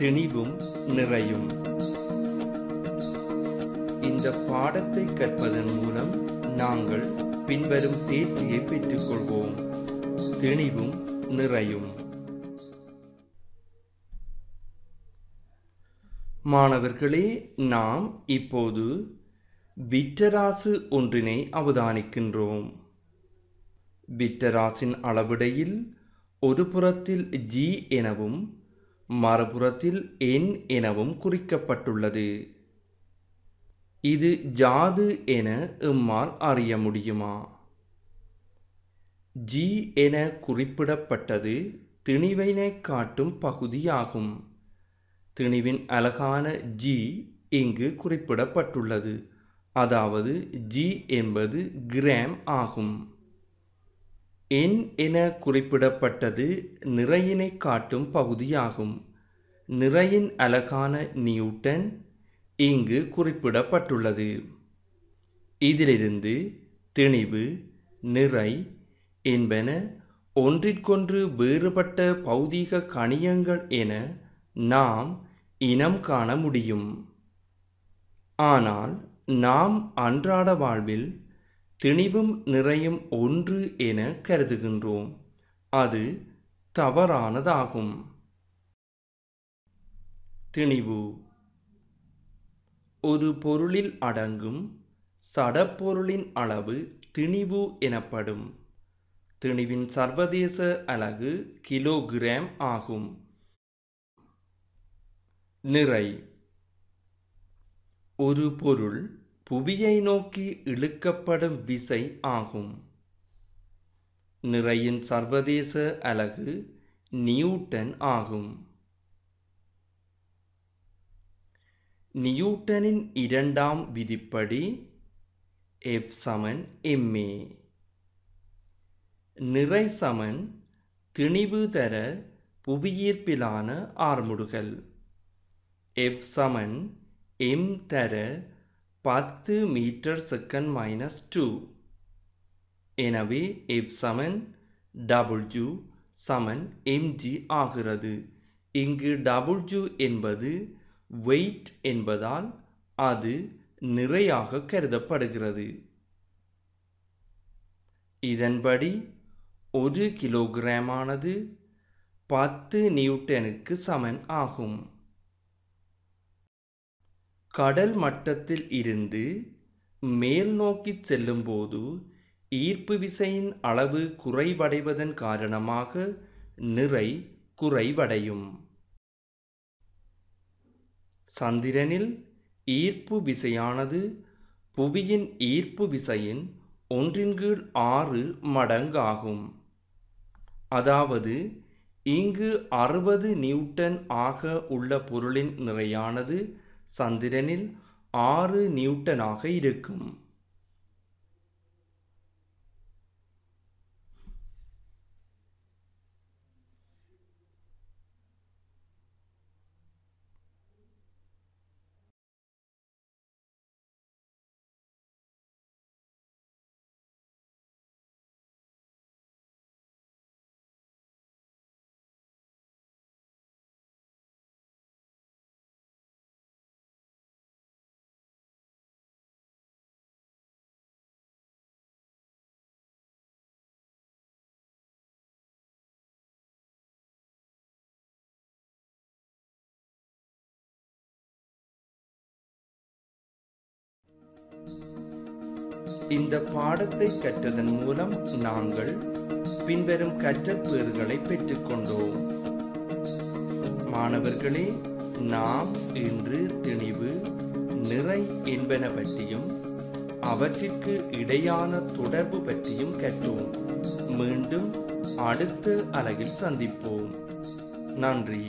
தெணிவும் நிறையும் இந்த பாடத்தை கற்பதன் மூலம் நாங்கள் பின்வரும் தேர்ச்சியை பெற்றுக்கொள்வோம் தெணிவும் நிறையும் மாணவர்களே நாம் இப்போது விட்டராசு ஒன்றினை அவதானிக்கின்றோம் விட்டராசின் அளவிடையில் ஒரு புறத்தில் ஜி எனவும் மறுபுறத்தில் என் எனவும் குறிக்கப்பட்டுள்ளது இது ஜாது என எம்மால் அறிய முடியுமா ஜி என குறிப்பிடப்பட்டது திணிவினை காட்டும் பகுதியாகும் திணிவின் அழகான ஜி இங்கு குறிப்பிடப்பட்டுள்ளது அதாவது ஜி என்பது கிராம் ஆகும் என் என குறிப்பிடப்பட்டது நிறையினை காட்டும் பகுதியாகும் நிறையின் அழகான நியூட்டன் இங்கு குறிப்பிடப்பட்டுள்ளது இதிலிருந்து திணிவு நிறை என்பன ஒன்றிற்கொன்று வேறுபட்ட பௌதீக கணியங்கள் என நாம் இனம் காண முடியும் ஆனால் நாம் அன்றாட வாழ்வில் திணிவும் நிறையும் ஒன்று என கருதுகின்றோம் அது தவறானதாகும் திணிவு ஒரு பொருளில் அடங்கும் சடப்பொருளின் அளவு திணிவு எனப்படும் திணிவின் சர்வதேச அலகு கிலோகிராம் ஆகும் நிறை ஒரு பொருள் புவியை நோக்கி இழுக்கப்படும் விசை ஆகும் நிறையின் சர்வதேச அலகு நியூட்டன் ஆகும் நியூட்டனின் இரண்டாம் விதிப்படி எஃப் சமன் எம்ஏ நிறை சமன் திணிவு தர புவியீர்ப்பிலான ஆர்முடுகள் எஃப் சமன் எம் தர பத்து மீட்டர் செகண்ட் மைனஸ் டூ எனவே எஃப் சமன் டபுள் ஜூ சமன் எம்ஜி ஆகிறது இங்கு ஜூ என்பது வெயிட் என்பதால் அது நிறையாக கருதப்படுகிறது இதன்படி ஒரு கிலோகிராமானது பத்து நியூட்டனுக்கு சமன் ஆகும் கடல் மட்டத்தில் இருந்து மேல் நோக்கிச் செல்லும்போது ஈர்ப்பு விசையின் அளவு குறைவடைவதன் காரணமாக நிறை குறைவடையும் சந்திரனில் ஈர்ப்பு விசையானது புவியின் ஈர்ப்பு விசையின் ஒன்றின் கீழ் ஆறு மடங்காகும் அதாவது இங்கு அறுபது நியூட்டன் ஆக உள்ள பொருளின் நிறையானது சந்திரனில் ஆறு நியூட்டனாக இருக்கும் இந்த பாடத்தை கற்றதன் மூலம் நாங்கள் பின்வரும் கற்றப்பேறுகளை பெற்றுக்கொண்டோம் மாணவர்களே நாம் இன்று திணிவு நிறை என்பன பற்றியும் அவற்றிற்கு இடையான தொடர்பு பற்றியும் கற்றோம் மீண்டும் அடுத்த அலகில் சந்திப்போம் நன்றி